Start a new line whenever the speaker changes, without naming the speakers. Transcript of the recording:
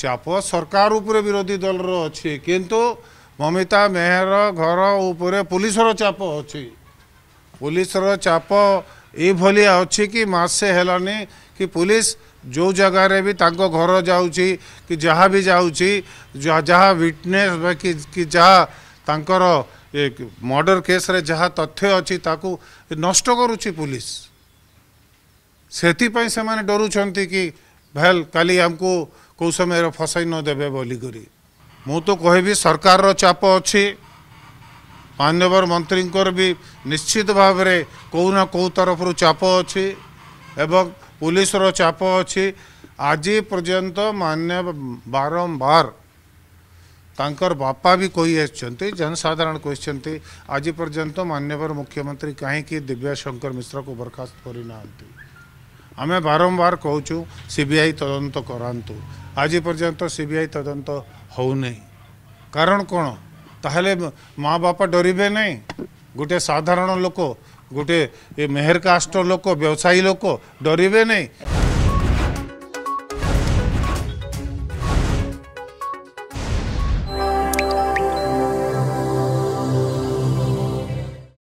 चाप सरकार विरोधी दल रही कि ममिता मेहर घर उपरे पुलिस चाप अच्छी पुलिस चाप ये अच्छी कि मसे है कि पुलिस जो जगार भी तक घर जाऊँगी कि जहाँ भी जाऊने कि जहाँ मर्डर केस रे जहाँ तथ्य अच्छी ताकू नष्ट कर पुलिस से डरुंच कि भैल कल आमको कौ समय फसई नदे बोलिक तो कह सरकार चाप अच्छी मानवर मंत्री भी निश्चित भाव में कौ ना कौ तरफ चाप अच्छी पुलिस चाप अच्छी आज पर्यत मान्य बारंबार तांकर बापा भी कही जनसाधारण कहते आज पर्यंत मानवर मुख्यमंत्री कहीं दिव्याशंकर मिश्र को बरखास्त करना ଆମେ ବାରମ୍ବାର କହୁଛୁ ସିବିଆଇ ତଦନ୍ତ କରାନ୍ତୁ ଆଜି ପର୍ଯ୍ୟନ୍ତ ସିବିଆଇ ତଦନ୍ତ ହେଉନାହିଁ କାରଣ କ'ଣ ତାହେଲେ ମା ବାପା ଡରିବେ ନାହିଁ ଗୋଟେ ସାଧାରଣ ଲୋକ ଗୋଟେ ମେହେର କାଷ୍ଟର ଲୋକ ବ୍ୟବସାୟୀ ଲୋକ ଡରିବେ ନାହିଁ